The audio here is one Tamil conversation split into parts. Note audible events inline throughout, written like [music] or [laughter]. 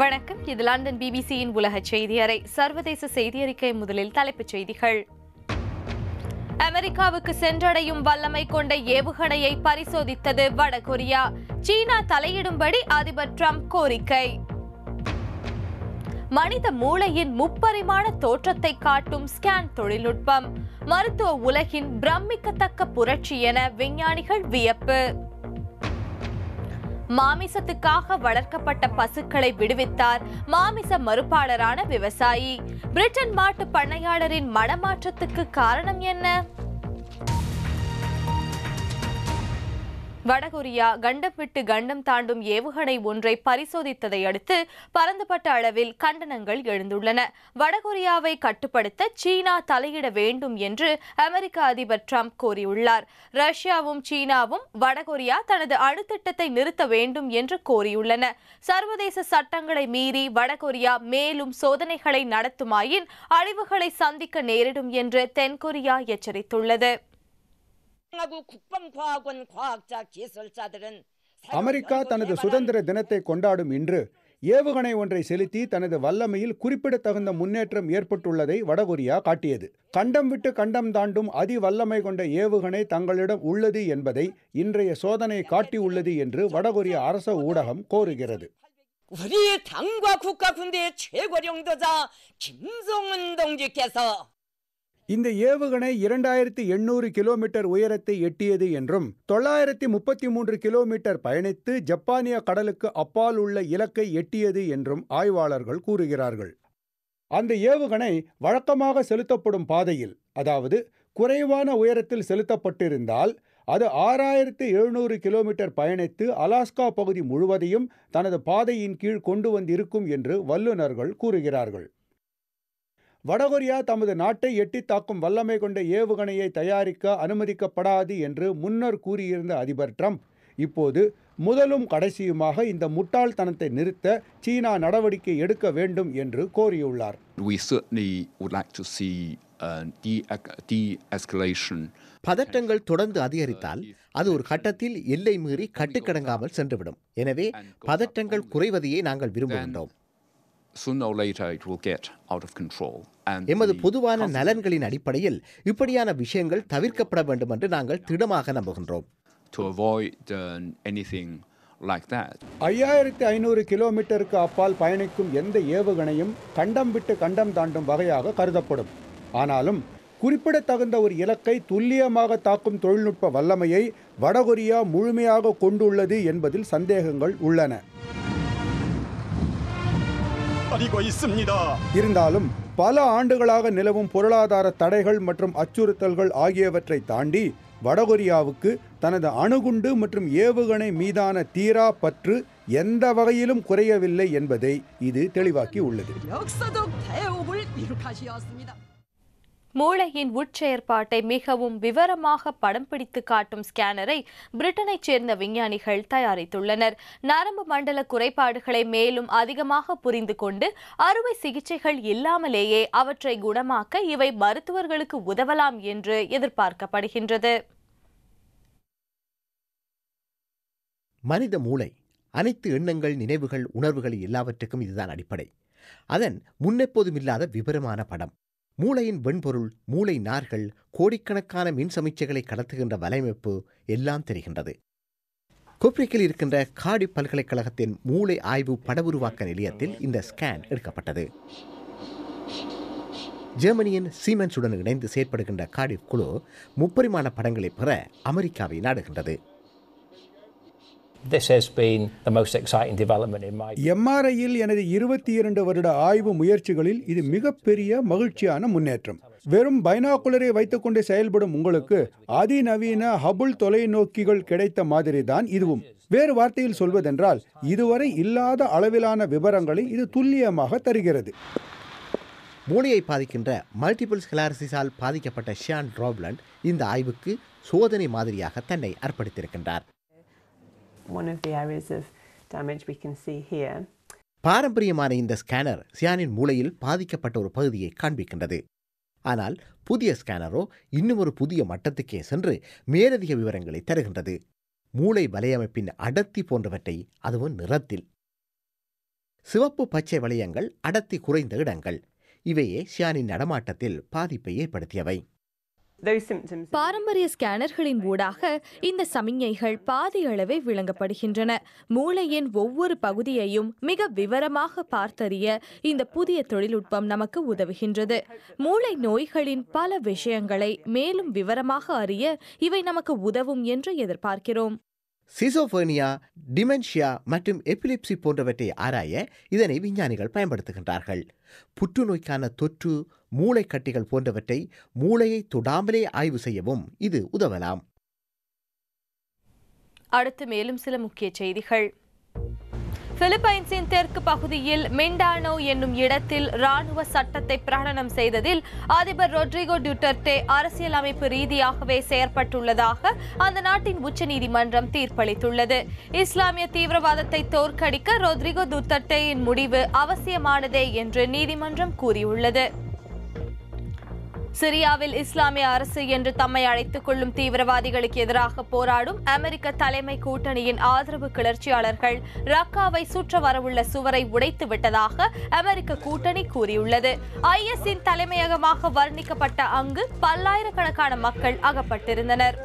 வணக்கம் இது லண்டன் பிபிசியின் உலக செய்தி அறை சர்வதேச செய்தி அறிக்கை முதலில் தலைப்புச் செய்திகள் அமெரிக்காவுக்கு சென்றடையும் வல்லமை கொண்ட ஏவுகணையை பரிசோதித்தது வடகொரியா சீனா தலையிடும்படி அதிபர் டிரம்ப் கோரிக்கை மனித மூளையின் முப்பரிமாண தோற்றத்தை காட்டும் ஸ்கேன் தொழில்நுட்பம் மருத்துவ உலகின் பிரமிக்கத்தக்க புரட்சி என விஞ்ஞானிகள் வியப்பு மாமிசத்துக்காக வளர்க்கப்பட்ட பசுக்களை விடுவித்தார் மாமிச மறுப்பாளரான விவசாயி பிரிட்டன் மாட்டு பண்ணையாளரின் மனமாற்றத்துக்கு காரணம் என்ன வடகொரியா கண்டம் கண்டம் தாண்டும் ஏவுகணை ஒன்றை பரிசோதித்ததை அடுத்து பரந்துபட்ட அளவில் கண்டனங்கள் எழுந்துள்ளன வடகொரியாவை கட்டுப்படுத்த சீனா தலையிட வேண்டும் என்று அமெரிக்க அதிபர் ட்ரம்ப் கோரியுள்ளார் ரஷ்யாவும் சீனாவும் வடகொரியா தனது அணுத்திட்டத்தை நிறுத்த வேண்டும் என்று கோரியுள்ளன சர்வதேச சட்டங்களை மீறி வடகொரியா மேலும் சோதனைகளை நடத்துமாயின் அழிவுகளை சந்திக்க நேரிடும் என்று தென்கொரியா எச்சரித்துள்ளது அமெரிக்கா தனது சுதந்திர தினத்தை கொண்டாடும் இன்று ஏவுகணை ஒன்றை செலுத்தி தனது வல்லமையில் குறிப்பிடத்தகுந்த முன்னேற்றம் ஏற்பட்டுள்ளதை வடகொரியா காட்டியது கண்டம் விட்டு கண்டம் தாண்டும் அதி வல்லமை கொண்ட ஏவுகணை தங்களிடம் உள்ளது என்பதை இன்றைய சோதனை காட்டியுள்ளது என்று வடகொரிய அரச ஊடகம் கோருகிறது இந்த ஏவுகணை இரண்டாயிரத்தி எண்ணூறு கிலோமீட்டர் உயரத்தை எட்டியது என்றும் தொள்ளாயிரத்தி முப்பத்தி மூன்று கிலோமீட்டர் பயணித்து ஜப்பானிய கடலுக்கு அப்பால் உள்ள இலக்கை எட்டியது என்றும் ஆய்வாளர்கள் கூறுகிறார்கள் அந்த ஏவுகணை வழக்கமாக செலுத்தப்படும் பாதையில் அதாவது குறைவான உயரத்தில் செலுத்தப்பட்டிருந்தால் அது ஆறாயிரத்து எழுநூறு கிலோமீட்டர் பயணித்து அலாஸ்கா பகுதி முழுவதையும் தனது பாதையின் கீழ் கொண்டு வந்திருக்கும் என்று வல்லுநர்கள் கூறுகிறார்கள் வடகொரியா தமது நாட்டை எட்டி தாக்கும் வல்லமை கொண்ட ஏவுகணையை தயாரிக்க அனுமதிக்கப்படாது என்று முன்னர் கூறியிருந்த அதிபர் ட்ரம்ப் இப்போது முதலும் கடைசியுமாக இந்த முட்டாள்தனத்தை நிறுத்த சீனா நடவடிக்கை எடுக்க வேண்டும் என்று கோரியுள்ளார் uh, பதட்டங்கள் தொடர்ந்து அதிகரித்தால் அது ஒரு கட்டத்தில் எல்லை மீறி கட்டுக்கடங்காமல் சென்றுவிடும் எனவே பதட்டங்கள் குறைவதையே நாங்கள் விரும்புகின்றோம் எமது பொதுவான நலன்களின் அடிப்படையில் இப்படியான விஷயங்கள் தவிர்க்கப்பட வேண்டும் என்று நாங்கள் திடமாக நம்புகின்றோம் uh, ஐயாயிரத்தி ஐநூறு கிலோமீட்டருக்கு அப்பால் பயணிக்கும் எந்த ஏவுகணையும் கண்டம் விட்டு கண்டம் தாண்டும் வகையாக கருதப்படும் ஆனாலும் குறிப்பிடத்தகுந்த ஒரு இலக்கை துல்லியமாக தாக்கும் தொழில்நுட்ப வல்லமையை வடகொரியா முழுமையாக கொண்டுள்ளது என்பதில் சந்தேகங்கள் உள்ளன 커지고 있습니다. இருந்தாலும் பல ஆண்டுகளாக நிலவும் பொருளாதார தடைகள் மற்றும் அச்சுறுத்தல்கள் ஆகியவற்றை தாண்டி வடகொரியாவுக்கு தனது அணுகுண்டு மற்றும் ஏவுகணை மீதான தீரா பற்று எந்த வகையிலும் குறையவில்லை என்பதை இது தெளிவாக்கி உள்ளது மூளையின் உட்செயற்பாட்டை மிகவும் விவரமாக படம் பிடித்து காட்டும் ஸ்கேனரை பிரிட்டனைச் சேர்ந்த விஞ்ஞானிகள் தயாரித்துள்ளனர் நரம்பு மண்டல குறைபாடுகளை மேலும் அதிகமாக புரிந்து கொண்டு அறுவை சிகிச்சைகள் இல்லாமலேயே அவற்றை குணமாக்க இவை மருத்துவர்களுக்கு உதவலாம் என்று எதிர்பார்க்கப்படுகின்றது மனித மூளை அனைத்து எண்ணங்கள் நினைவுகள் உணர்வுகள் எல்லாவற்றுக்கும் இதுதான் அடிப்படை அதன் முன்னெப்போதும் இல்லாத விபரமான படம் மூளையின் வெண்பொருள் மூளை நார்கள் கோடிக்கணக்கான மின் சமிச்சைகளை கடத்துகின்ற வலையமைப்பு எல்லாம் தெரிகின்றது கொப்ரிக்கில் இருக்கின்ற காடி பல்கலைக்கழகத்தின் மூளை ஆய்வு படவுருவாக்க நிலையத்தில் இந்த ஸ்கேன் எடுக்கப்பட்டது ஜெர்மனியின் சீமென்ஸுடன் இணைந்து செயற்படுகின்ற காடி குழு முப்பரிமாண படங்களை பெற அமெரிக்காவை நாடுகின்றது எம்ஆர்ஐயில் எனது இருபத்தி இரண்டு வருட ஆய்வு முயற்சிகளில் இது மிகப்பெரிய மகிழ்ச்சியான முன்னேற்றம் வெறும் பைனாகுலரை வைத்துக்கொண்டு செயல்படும் உங்களுக்கு அதிநவீன ஹபுல் தொலைநோக்கிகள் கிடைத்த மாதிரி தான் இதுவும் வேறு வார்த்தையில் சொல்வதென்றால் இதுவரை இல்லாத அளவிலான விவரங்களை இது துல்லியமாக தருகிறது மூளையை பாதிக்கின்ற மல்டிபிள் ஸ்கிலாரிசிஸால் பாதிக்கப்பட்ட ஷியான் ரோப்லண்ட் இந்த ஆய்வுக்கு சோதனை மாதிரியாக தன்னை அர்ப்பணித்திருக்கின்றார் one of the areas of damage we can see here. பாரம்பரியமான இந்த ஸ்கேனர் சியானின் மூளையில் பாதிக்கப்பட்ட ஒரு பகுதியை காண்பிக்கின்றது ஆனால் புதிய ஸ்கேனரோ இன்னும் ஒரு புதிய மட்டத்துக்கே சென்று மேலதிக விவரங்களை தருகின்றது மூளை வலையமைப்பின் அடர்த்தி போன்றவற்றை அதுவும் நிறத்தில் சிவப்பு பச்சை வளையங்கள் அடர்த்தி குறைந்த இடங்கள் இவையே ஷியானின் நடமாட்டத்தில் பாதிப்பை ஏற்படுத்தியவை பாரம்பரிய ஸ்கேனர்களின் ஊடாக இந்த சமிஞைகள் பாதி அளவே விளங்கப்படுகின்றன மூளையின் ஒவ்வொரு பகுதியையும் மிக விவரமாக பார்த்தறிய இந்த புதிய தொழில்நுட்பம் நமக்கு உதவுகின்றது மூளை நோய்களின் பல விஷயங்களை மேலும் விவரமாக அறிய இவை நமக்கு உதவும் என்று எதிர்பார்க்கிறோம் சிசோபோனியா டிமென்ஷியா மற்றும் எபிலிப்சி போன்றவற்றை ஆராய இதனை விஞ்ஞானிகள் பயன்படுத்துகின்றார்கள் புற்றுநோய்க்கான தொற்று மூளைக்கட்டிகள் போன்றவற்றை மூளையை தொடாமலே ஆய்வு செய்யவும் இது உதவலாம் அடுத்து மேலும் சில முக்கிய செய்திகள் பிலிப்பைன்ஸின் தெற்கு பகுதியில் மிண்டானோ என்னும் இடத்தில் ராணுவ சட்டத்தை பிரகடனம் செய்ததில் அதிபர் ரொட்ரிகோ டியூட்டர்டே அரசியலமைப்பு ரீதியாகவே செயற்பட்டுள்ளதாக அந்த நாட்டின் உச்சநீதிமன்றம் தீர்ப்பளித்துள்ளது இஸ்லாமிய தீவிரவாதத்தை தோற்கடிக்க ரொட்ரிகோ டுட்டர்டேயின் முடிவு அவசியமானதே என்று நீதிமன்றம் கூறியுள்ளது சிரியாவில் இஸ்லாமிய அரசு என்று தம்மை அழைத்துக் கொள்ளும் தீவிரவாதிகளுக்கு எதிராக போராடும் அமெரிக்க தலைமை கூட்டணியின் ஆதரவு கிளர்ச்சியாளர்கள் ரக்காவை சுற்ற வரவுள்ள சுவரை உடைத்து விட்டதாக அமெரிக்க கூட்டணி கூறியுள்ளது ஐஎஸ்இன் தலைமையகமாக வர்ணிக்கப்பட்ட அங்கு பல்லாயிரக்கணக்கான மக்கள் அகப்பட்டிருந்தனர்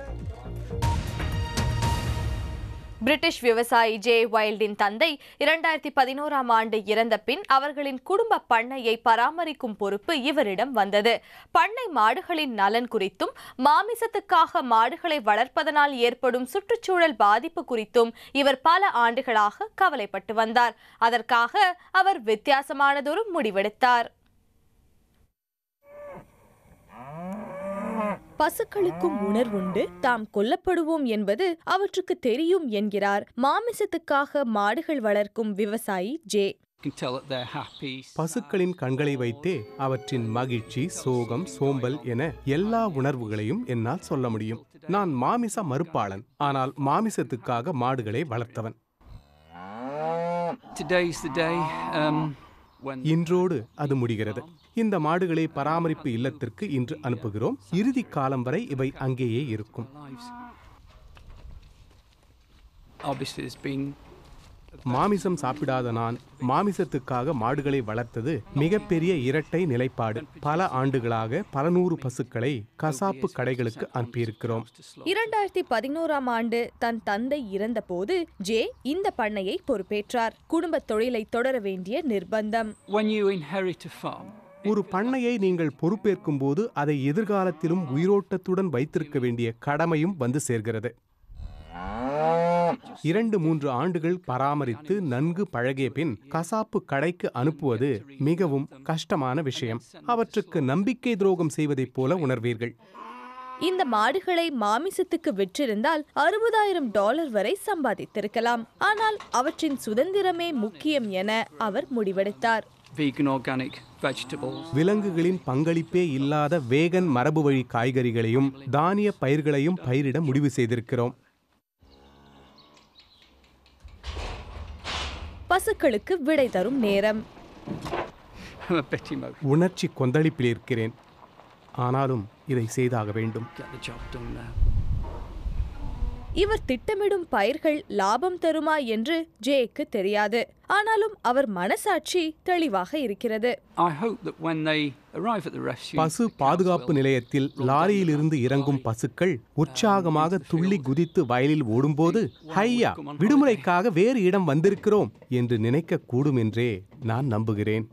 பிரிட்டிஷ் விவசாயி ஜே வைல்டின் தந்தை இரண்டாயிரத்தி பதினோராம் ஆண்டு இறந்த பின் அவர்களின் குடும்ப பண்ணையை பராமரிக்கும் பொறுப்பு இவரிடம் வந்தது பண்ணை மாடுகளின் நலன் குறித்தும் மாமிசத்துக்காக மாடுகளை வளர்ப்பதனால் ஏற்படும் சுற்றுச்சூழல் பாதிப்பு குறித்தும் இவர் பல ஆண்டுகளாக கவலைப்பட்டு வந்தார் அதற்காக அவர் வித்தியாசமானதொரு முடிவெடுத்தார் பசுக்களுக்கும் உணர்வுண்டு தாம் கொல்லப்படுவோம் என்பது அவற்றுக்கு தெரியும் என்கிறார் மாமிசத்துக்காக மாடுகள் வளர்க்கும் விவசாயி ஜே பசுக்களின் கண்களை வைத்தே அவற்றின் மகிழ்ச்சி சோகம் சோம்பல் என எல்லா உணர்வுகளையும் என்னால் சொல்ல முடியும் நான் மாமிச மறுப்பாளன் ஆனால் மாமிசத்துக்காக மாடுகளை வளர்த்தவன் இன்றோடு அது முடிகிறது இந்த மாடுகளை பராமரிப்பு இல்லத்திற்கு இன்று அனுப்புகிறோம் இறுதி காலம் வரை இவை அங்கேயே இருக்கும் மாமிசம் சாப்பிடாத நான் மாமிசத்துக்காக மாடுகளை வளர்த்தது மிகப்பெரிய இரட்டை நிலைப்பாடு பல ஆண்டுகளாக பல நூறு பசுக்களை கசாப்பு கடைகளுக்கு அனுப்பியிருக்கிறோம் இரண்டாயிரத்தி பதினோராம் ஆண்டு தன் தந்தை இறந்தபோது ஜே இந்த பண்ணையை பொறுப்பேற்றார் குடும்ப தொழிலை தொடர வேண்டிய நிர்பந்தம் ஒரு பண்ணையை நீங்கள் பொறுப்பேற்கும் போது அதை எதிர்காலத்திலும் உயிரோட்டத்துடன் வைத்திருக்க வேண்டிய கடமையும் வந்து சேர்கிறது இரண்டு மூன்று ஆண்டுகள் பராமரித்து நன்கு பழகிய பின் கசாப்பு கடைக்கு அனுப்புவது மிகவும் கஷ்டமான விஷயம் அவற்றுக்கு நம்பிக்கை துரோகம் செய்வதைப் போல உணர்வீர்கள் இந்த மாடுகளை மாமிசத்துக்கு விற்றிருந்தால் அறுபதாயிரம் டாலர் வரை சம்பாதித்திருக்கலாம் ஆனால் அவற்றின் சுதந்திரமே முக்கியம் என அவர் முடிவெடுத்தார் விலங்குகளின் பங்களிப்பே இல்லாத வேகன் மரபு வழி காய்கறிகளையும் தானிய பயிர்களையும் பயிரிட முடிவு செய்திருக்கிறோம் பசுக்களுக்கு விடை தரும் நேரம் [laughs] உணர்ச்சி கொந்தளிப்பில் இருக்கிறேன் ஆனாலும் இதை செய்தாக வேண்டும் இவர் திட்டமிடும் பயிர்கள் லாபம் தருமா என்று ஜேக்கு தெரியாது ஆனாலும் அவர் மனசாட்சி தெளிவாக இருக்கிறது பசு பாதுகாப்பு நிலையத்தில் லாரியிலிருந்து இறங்கும் பசுக்கள் உற்சாகமாக துள்ளி குதித்து வயலில் ஓடும்போது ஹையா விடுமுறைக்காக வேறு இடம் வந்திருக்கிறோம் என்று நினைக்க கூடும் என்றே நான் நம்புகிறேன்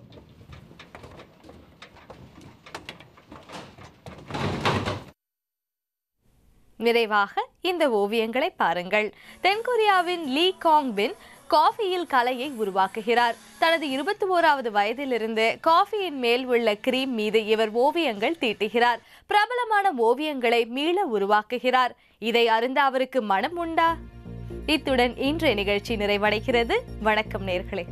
விரைவாக இந்த ஓவியங்களை பாருங்கள் தென்கொரியாவின் லீ காங்பின் காஃபியில் கலையை உருவாக்குகிறார் தனது இருபத்தி ஓராவது வயதிலிருந்து காஃபியின் மேல் உள்ள கிரீம் மீது இவர் ஓவியங்கள் தீட்டுகிறார் பிரபலமான ஓவியங்களை மீள உருவாக்குகிறார் இதை அருந்த அவருக்கு மனம் உண்டா இத்துடன் இன்றைய நிகழ்ச்சி நிறைவடைகிறது வணக்கம் நேர்களே